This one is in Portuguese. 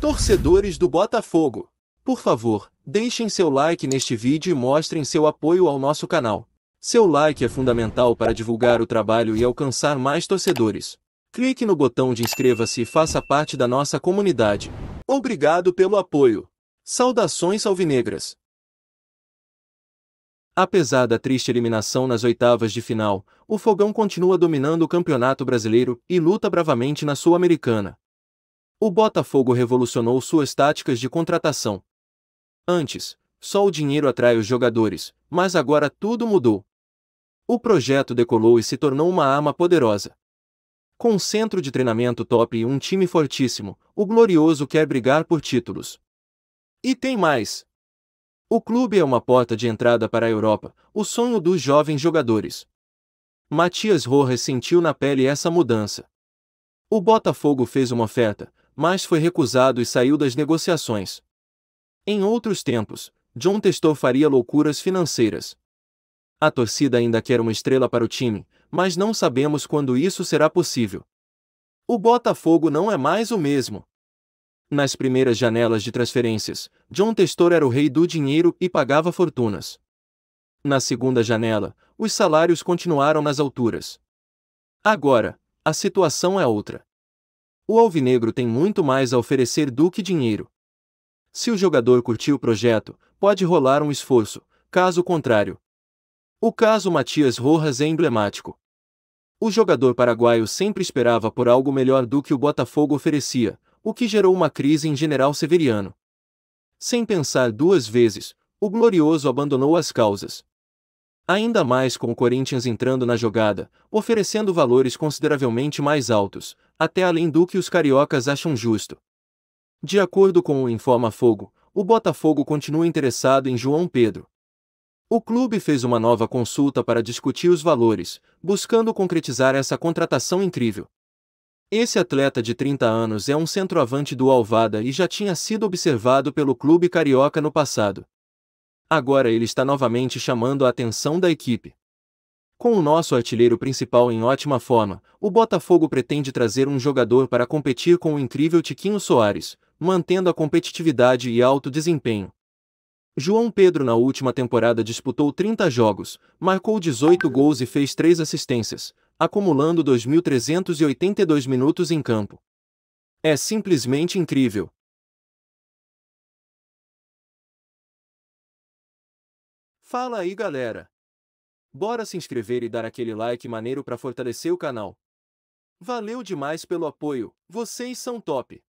Torcedores do Botafogo, por favor, deixem seu like neste vídeo e mostrem seu apoio ao nosso canal. Seu like é fundamental para divulgar o trabalho e alcançar mais torcedores. Clique no botão de inscreva-se e faça parte da nossa comunidade. Obrigado pelo apoio. Saudações alvinegras. Apesar da triste eliminação nas oitavas de final, o Fogão continua dominando o Campeonato Brasileiro e luta bravamente na Sul-Americana. O Botafogo revolucionou suas táticas de contratação. Antes, só o dinheiro atrai os jogadores, mas agora tudo mudou. O projeto decolou e se tornou uma arma poderosa. Com um centro de treinamento top e um time fortíssimo, o Glorioso quer brigar por títulos. E tem mais! O clube é uma porta de entrada para a Europa, o sonho dos jovens jogadores. Matias Rojas sentiu na pele essa mudança. O Botafogo fez uma oferta, mas foi recusado e saiu das negociações. Em outros tempos, John Testor faria loucuras financeiras. A torcida ainda quer uma estrela para o time, mas não sabemos quando isso será possível. O Botafogo não é mais o mesmo. Nas primeiras janelas de transferências, John Testor era o rei do dinheiro e pagava fortunas. Na segunda janela, os salários continuaram nas alturas. Agora, a situação é outra o Alvinegro tem muito mais a oferecer do que dinheiro. Se o jogador curtir o projeto, pode rolar um esforço, caso contrário. O caso Matias Rojas é emblemático. O jogador paraguaio sempre esperava por algo melhor do que o Botafogo oferecia, o que gerou uma crise em General Severiano. Sem pensar duas vezes, o Glorioso abandonou as causas. Ainda mais com o Corinthians entrando na jogada, oferecendo valores consideravelmente mais altos, até além do que os cariocas acham justo. De acordo com o Informa Fogo, o Botafogo continua interessado em João Pedro. O clube fez uma nova consulta para discutir os valores, buscando concretizar essa contratação incrível. Esse atleta de 30 anos é um centroavante do Alvada e já tinha sido observado pelo clube carioca no passado. Agora ele está novamente chamando a atenção da equipe. Com o nosso artilheiro principal em ótima forma, o Botafogo pretende trazer um jogador para competir com o incrível Tiquinho Soares, mantendo a competitividade e alto desempenho. João Pedro na última temporada disputou 30 jogos, marcou 18 gols e fez 3 assistências, acumulando 2.382 minutos em campo. É simplesmente incrível. Fala aí galera! Bora se inscrever e dar aquele like maneiro para fortalecer o canal. Valeu demais pelo apoio, vocês são top!